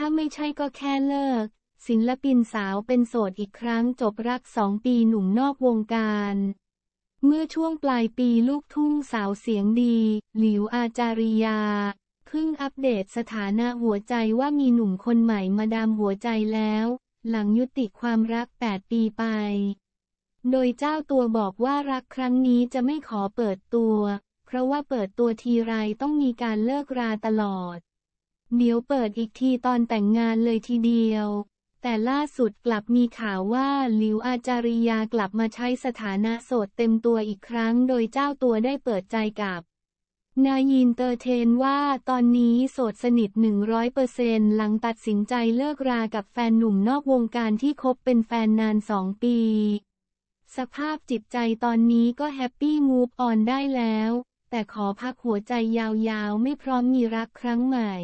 ถ้าไม่ใช่ก็แค่เลิก ศิลปินสาวเป็นโสดอีกครั้งจบรักสองปีหนุ่มนอกวงการ เมื่อช่วงปลายปีลูกทุ่งสาวเสียงดี หลิวอาจาริยาเพิ่งอัปเดตสถานะหัวใจว่ามีหนุ่มคนใหม่มาดามหัวใจแล้ว หลังยุติความรัก 8 ปีไป โดยเจ้าตัวบอกว่ารักครั้งนี้จะไม่ขอเปิดตัว เพราะว่าเปิดตัวทีไรต้องมีการเลิกราตลอดเดี๋ยวเปิดอีกทีตอนแต่งงานเลยทีเดียว แต่ล่าสุดกลับมีข่าวว่าหลิวอาจาริยากลับมาใช้สถานะโสดเต็มตัวอีกครั้งโดยเจ้าตัวได้เปิดใจกับนายินเตอร์เทนว่าตอนนี้โสดสนิท 100%หลังตัดสินใจเลิกรากับแฟนหนุ่มนอกวงการที่คบเป็นแฟนนาน 2 ปี สภาพจิตใจตอนนี้ก็แฮปปี้มูฟออนได้แล้ว แต่ขอพักหัวใจยาวๆไม่พร้อมมีรักครั้งใหม่